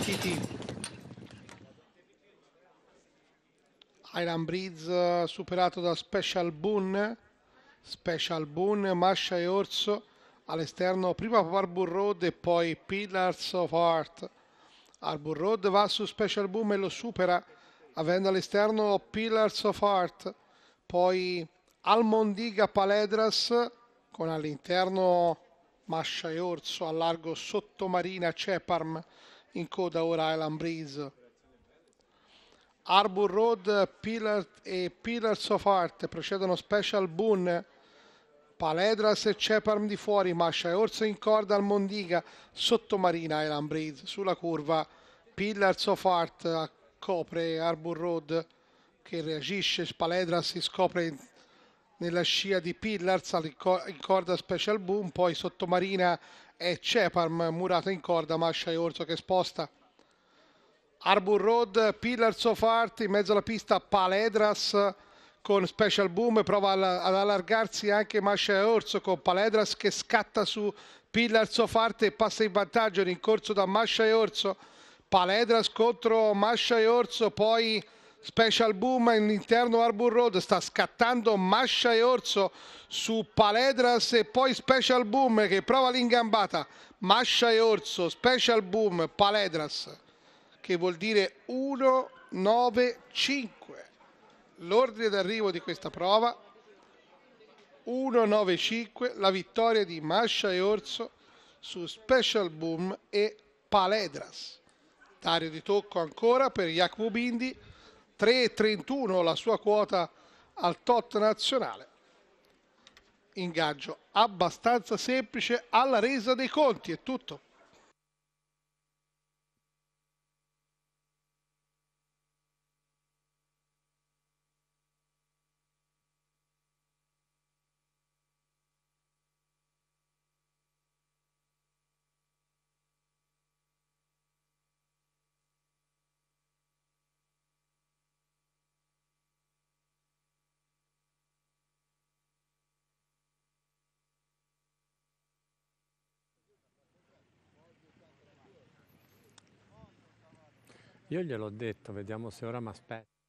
partiti. Iron Breeze superato da Special Boon. Special Boon, Mascia e Orso all'esterno prima Arbor Road e poi Pillars of Art. Arbor Road va su Special Boom e lo supera avendo all'esterno Pillars of Art, poi Almondiga Paledras con all'interno Mascia e Orso al largo Sottomarina Ceparm in coda ora Island Breeze. Arbor Road Pillar e Pillars of Art procedono Special Boon Paledras e Ceparm di fuori Mascia e Orso in corda al Mondiga Sottomarina Island Breeze sulla curva Pillars of Art copre Arbor Road che reagisce Paledras si scopre nella scia di Pillars in corda Special Boom, poi Sottomarina e Ceparm murata in corda, Mascia e Orso che sposta. Arbor Road, Pillars of Art, in mezzo alla pista Paledras con Special Boom, prova ad allargarsi anche Mascia e Orso con Paledras che scatta su Pillars of Art e passa in vantaggio, rincorso da Mascia e Orso. Paledras contro Mascia e Orso, poi... Special Boom all'interno Arbor Road sta scattando Mascia e Orso su Paledras e poi Special Boom che prova l'ingambata. Mascia e Orso, Special Boom, Paledras che vuol dire 1-9-5. L'ordine d'arrivo di questa prova 1-9-5, la vittoria di Mascia e Orso su Special Boom e Paledras. Dario Di Tocco ancora per Jacopo Bindi 3,31 la sua quota al tot nazionale. Ingaggio abbastanza semplice alla resa dei conti, è tutto. Io gliel'ho detto, vediamo se ora mi aspetta.